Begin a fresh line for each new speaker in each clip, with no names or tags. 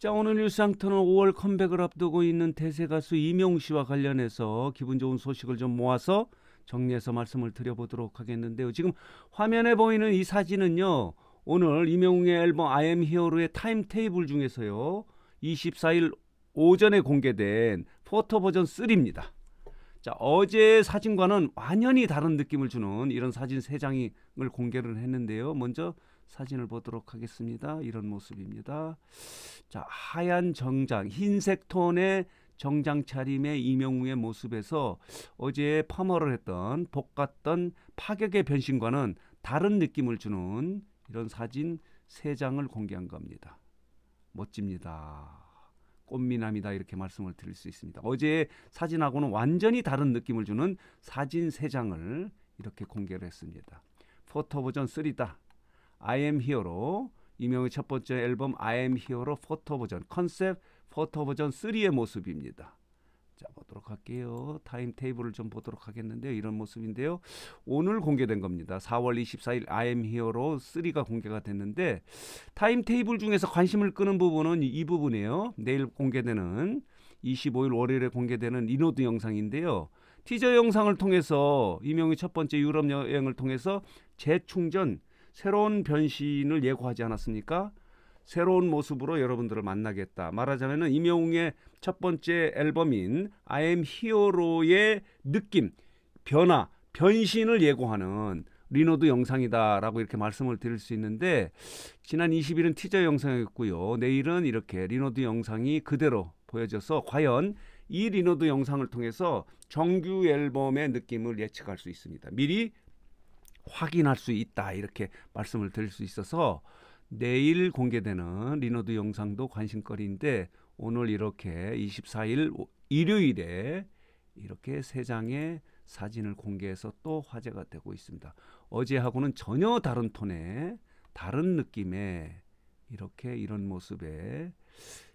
자 오늘 뉴스상터는 5월 컴백을 앞두고 있는 대세 가수 이명 씨와 관련해서 기분 좋은 소식을 좀 모아서 정리해서 말씀을 드려보도록 하겠는데요. 지금 화면에 보이는 이 사진은요. 오늘 이명웅의 앨범 I am 히어로의 타임테이블 중에서요. 24일 오전에 공개된 포토 버전 3입니다. 자, 어제 사진과는 완전히 다른 느낌을 주는 이런 사진 3장을 공개를 했는데요. 먼저 사진을 보도록 하겠습니다. 이런 모습입니다. 자, 하얀 정장, 흰색 톤의 정장 차림의 이명웅의 모습에서 어제 파머를 했던 복 같던 파격의 변신과는 다른 느낌을 주는 이런 사진 세 장을 공개한 겁니다. 멋집니다. 꽃미남이다 이렇게 말씀을 드릴 수 있습니다. 어제 사진하고는 완전히 다른 느낌을 주는 사진 세 장을 이렇게 공개를 했습니다. 포토 버전 3다. I am 히어로 이명의 첫 번째 앨범 I am 히어로 포토 버전 컨셉 포토 버전 3의 모습입니다. 자 보도록 할게요. 타임 테이블을 좀 보도록 하겠는데요. 이런 모습인데요. 오늘 공개된 겁니다. 4월 24일 I am 히어로 3가 공개가 됐는데 타임 테이블 중에서 관심을 끄는 부분은 이 부분이에요. 내일 공개되는 25일 월요일에 공개되는 리노드 영상인데요. 티저 영상을 통해서 이명희 첫 번째 유럽 여행을 통해서 재충전 새로운 변신을 예고하지 않았습니까? 새로운 모습으로 여러분들을 만나겠다. 말하자면은 임영웅의 첫 번째 앨범인 I am 히어로의 느낌, 변화, 변신을 예고하는 리노드 영상이다라고 이렇게 말씀을 드릴 수 있는데 지난 20일은 티저 영상이었고요. 내일은 이렇게 리노드 영상이 그대로 보여져서 과연 이 리노드 영상을 통해서 정규 앨범의 느낌을 예측할 수 있습니다. 미리 확인할 수 있다 이렇게 말씀을 드릴 수 있어서 내일 공개되는 리노드 영상도 관심거리인데 오늘 이렇게 24일 일요일에 이렇게 세 장의 사진을 공개해서 또 화제가 되고 있습니다. 어제하고는 전혀 다른 톤의 다른 느낌의 이렇게 이런 모습에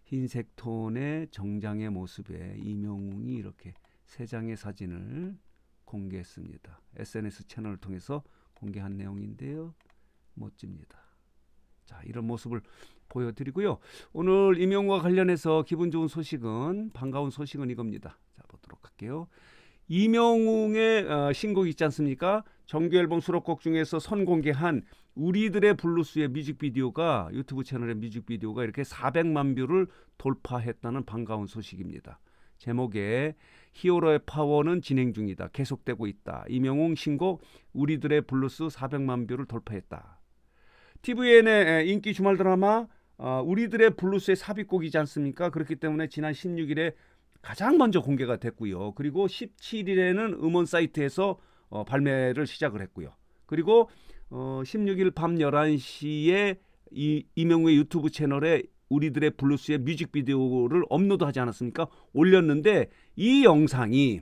흰색 톤의 정장의 모습에 이명웅이 이렇게 세 장의 사진을 공개했습니다. SNS 채널을 통해서 공개한 내용인데요. 멋집니다. 자, 이런 모습을 보여드리고요. 오늘 임용과 관련해서 기분 좋은 소식은 반가운 소식은 이겁니다. 자, 보도록 할게요. 임영웅의 어, 신곡 있지 않습니까? 정규 앨범 수록곡 중에서 선공개한 우리들의 블루스의 뮤직비디오가 유튜브 채널의 뮤직비디오가 이렇게 400만 뷰를 돌파했다는 반가운 소식입니다. 제목에 히어로의 파워는 진행 중이다. 계속되고 있다. 이명웅 신곡 우리들의 블루스 400만 뷰를 돌파했다. TVN의 인기 주말 드라마 어, 우리들의 블루스의 삽입곡이지 않습니까? 그렇기 때문에 지난 16일에 가장 먼저 공개가 됐고요. 그리고 17일에는 음원 사이트에서 어, 발매를 시작을 했고요. 그리고 어, 16일 밤 11시에 이, 이명우의 유튜브 채널에 우리들의 블루스의 뮤직비디오를 업로드하지 않았습니까? 올렸는데 이 영상이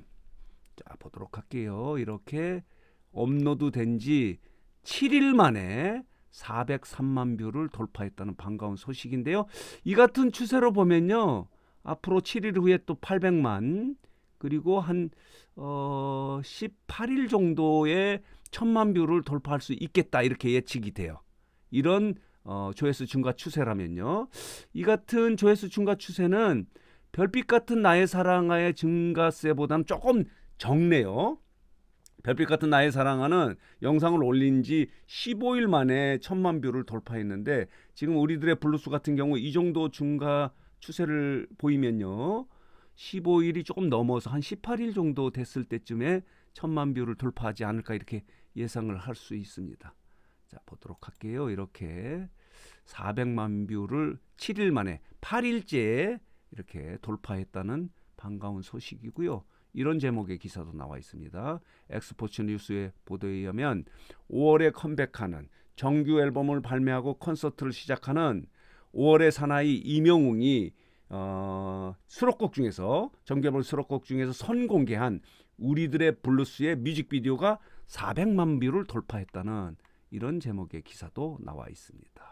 자 보도록 할게요. 이렇게 업로드된 지 7일 만에 403만 뷰를 돌파했다는 반가운 소식인데요. 이 같은 추세로 보면요. 앞으로 7일 후에 또 800만 그리고 한 어, 18일 정도에 0만 뷰를 돌파할 수 있겠다 이렇게 예측이 돼요. 이런 어, 조회수 증가 추세라면요. 이 같은 조회수 증가 추세는 별빛 같은 나의 사랑하의 증가세보다는 조금 적네요. 별빛 같은 나의 사랑하는 영상을 올린 지 15일 만에 천만 뷰를 돌파했는데 지금 우리들의 블루스 같은 경우 이 정도 증가 추세를 보이면요. 15일이 조금 넘어서 한 18일 정도 됐을 때쯤에 천만 뷰를 돌파하지 않을까 이렇게 예상을 할 수 있습니다. 자, 보도록 할게요. 이렇게 400만 뷰를 7일 만에 8일째 이렇게 돌파했다는 반가운 소식이고요. 이런 제목의 기사도 나와 있습니다. 엑스포츠 뉴스의 보도에 의하면 5월에 컴백하는 정규 앨범을 발매하고 콘서트를 시작하는 5월의 사나이 이명웅이 어, 수록곡 중에서 정규앨범 수록곡 중에서 선공개한 우리들의 블루스의 뮤직비디오가 400만 뷰를 돌파했다는 이런 제목의 기사도 나와 있습니다.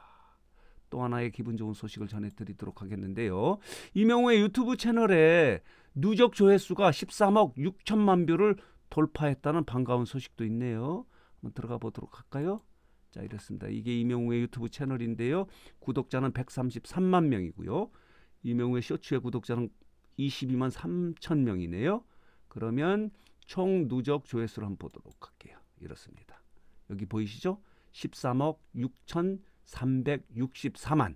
또 하나의 기분 좋은 소식을 전해드리도록 하겠는데요. 이명호의 유튜브 채널에 누적 조회수가 13억 6천만 뷰를 돌파했다는 반가운 소식도 있네요. 한번 들어가 보도록 할까요? 자 이렇습니다. 이게 이명호의 유튜브 채널인데요. 구독자는 133만 명이고요. 이명호의 쇼츠의 구독자는 22만 3천 명이네요. 그러면 총 누적 조회수를 한번 보도록 할게요. 이렇습니다. 여기 보이시죠? 13억 6,364만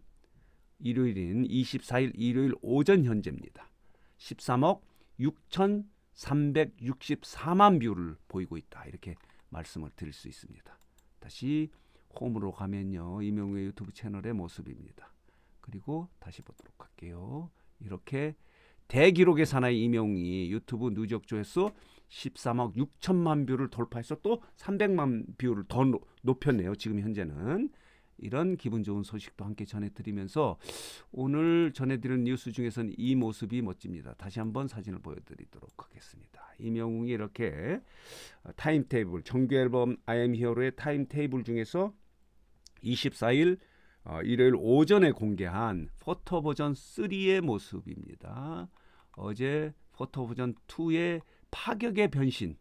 일요일인 24일 일요일 오전 현재입니다. 13억 6,364만 뷰를 보이고 있다. 이렇게 말씀을 드릴 수 있습니다. 다시 홈으로 가면요. 이명우의 유튜브 채널의 모습입니다. 그리고 다시 보도록 할게요. 이렇게 대기록의 사나이 이명이 유튜브 누적 조회수 13억 6천만 뷰를 돌파해서 또 300만 뷰를 더 높였네요. 지금 현재는. 이런 기분 좋은 소식도 함께 전해드리면서 오늘 전해드린 뉴스 중에서는 이 모습이 멋집니다. 다시 한번 사진을 보여드리도록 하겠습니다. 이명웅이 이렇게 어, 타임테이블 정규 앨범 I am 히어로의 타임테이블 중에서 24일 어, 일요일 오전에 공개한 포토 버전 3의 모습입니다. 어제 포토 버전 2의 파격의 변신,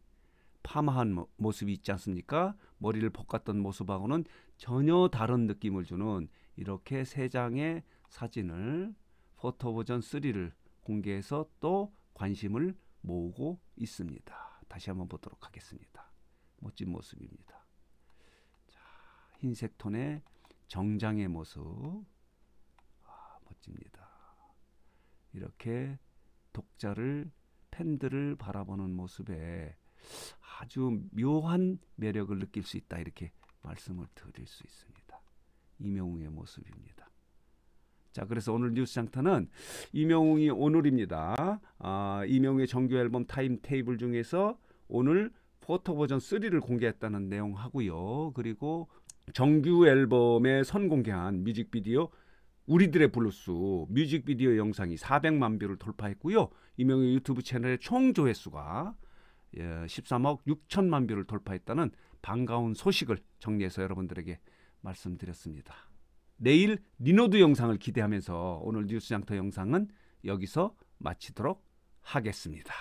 파마한 모습이 있지 않습니까? 머리를 볶았던 모습하고는 전혀 다른 느낌을 주는 이렇게 세 장의 사진을 포토버전 3를 공개해서 또 관심을 모으고 있습니다. 다시 한번 보도록 하겠습니다. 멋진 모습입니다. 자, 흰색 톤의 정장의 모습. 아, 멋집니다. 이렇게 독자를 팬들을 바라보는 모습에 아주 묘한 매력을 느낄 수 있다 이렇게 말씀을 드릴 수 있습니다. 이명웅의 모습입니다. 자, 그래서 오늘 뉴스 장터는 이명웅이 오늘입니다. 아, 이명웅의 정규 앨범 타임 테이블 중에서 오늘 포토 버전 3를 공개했다는 내용 하고요. 그리고 정규 앨범에 선공개한 뮤직비디오 우리들의 블루스 뮤직비디오 영상이 400만 뷰를 돌파했고요. 이명희 유튜브 채널의 총 조회수가 13억 예, 6천만 뷰를 돌파했다는 반가운 소식을 정리해서 여러분들에게 말씀드렸습니다. 내일 리노드 영상을 기대하면서 오늘 뉴스장터 영상은 여기서 마치도록 하겠습니다.